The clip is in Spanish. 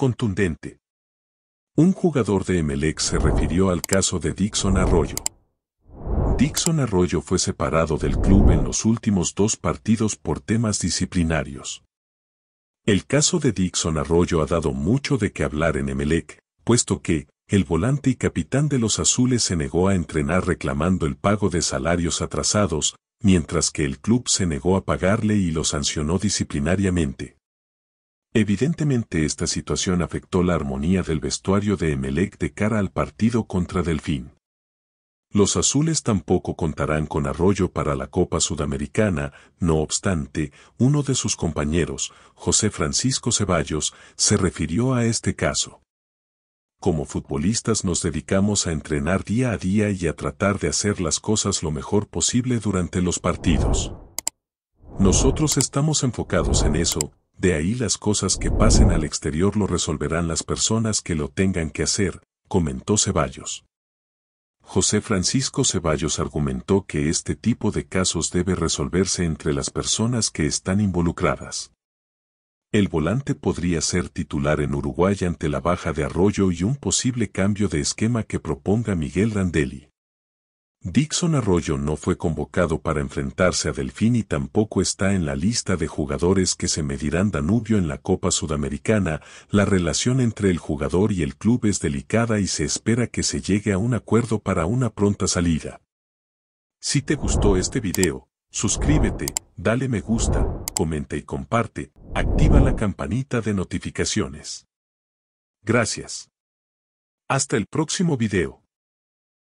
contundente. Un jugador de Emelec se refirió al caso de Dixon Arroyo. Dixon Arroyo fue separado del club en los últimos dos partidos por temas disciplinarios. El caso de Dixon Arroyo ha dado mucho de qué hablar en Emelec, puesto que, el volante y capitán de los azules se negó a entrenar reclamando el pago de salarios atrasados, mientras que el club se negó a pagarle y lo sancionó disciplinariamente. Evidentemente esta situación afectó la armonía del vestuario de Emelec de cara al partido contra Delfín. Los azules tampoco contarán con Arroyo para la Copa Sudamericana, no obstante, uno de sus compañeros, José Francisco Ceballos, se refirió a este caso. Como futbolistas nos dedicamos a entrenar día a día y a tratar de hacer las cosas lo mejor posible durante los partidos. Nosotros estamos enfocados en eso, de ahí las cosas que pasen al exterior lo resolverán las personas que lo tengan que hacer, comentó Ceballos. José Francisco Ceballos argumentó que este tipo de casos debe resolverse entre las personas que están involucradas. El volante podría ser titular en Uruguay ante la baja de Arroyo y un posible cambio de esquema que proponga Miguel Randelli. Dixon Arroyo no fue convocado para enfrentarse a Delfín y tampoco está en la lista de jugadores que se medirán Danubio en la Copa Sudamericana. La relación entre el jugador y el club es delicada y se espera que se llegue a un acuerdo para una pronta salida. Si te gustó este video, suscríbete, dale me gusta, comenta y comparte, activa la campanita de notificaciones. Gracias. Hasta el próximo video.